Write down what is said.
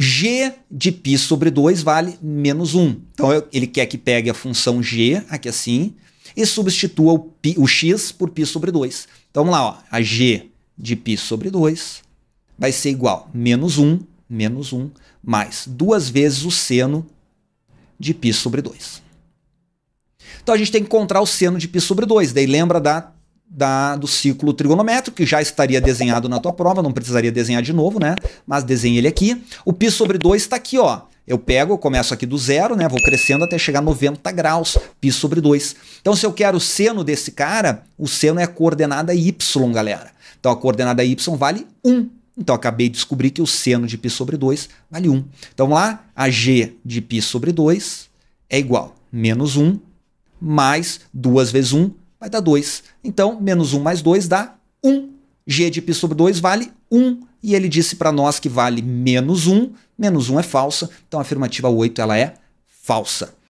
g de π sobre 2 vale menos 1. Então eu, ele quer que pegue a função g, aqui assim, e substitua o, pi, o x por π sobre 2. Então vamos lá, ó, a g de π sobre 2 vai ser igual a menos 1, menos 1, mais duas vezes o seno de π sobre 2. Então a gente tem que encontrar o seno de π sobre 2. Daí lembra da da, do ciclo trigonométrico, que já estaria desenhado na tua prova, não precisaria desenhar de novo, né? Mas desenhe ele aqui. O π sobre 2 está aqui, ó. Eu pego, começo aqui do zero, né? Vou crescendo até chegar a 90 graus, π sobre 2. Então, se eu quero o seno desse cara, o seno é a coordenada y, galera. Então, a coordenada y vale 1. Então, acabei de descobrir que o seno de π sobre 2 vale 1. Então, lá, a g de π sobre 2 é igual a menos 1 mais 2 vezes 1, vai dar 2. Então, menos 1 mais 2 dá 1. G de π sobre 2 vale 1. E ele disse para nós que vale menos 1. Menos 1 é falsa. Então, a afirmativa 8 ela é falsa.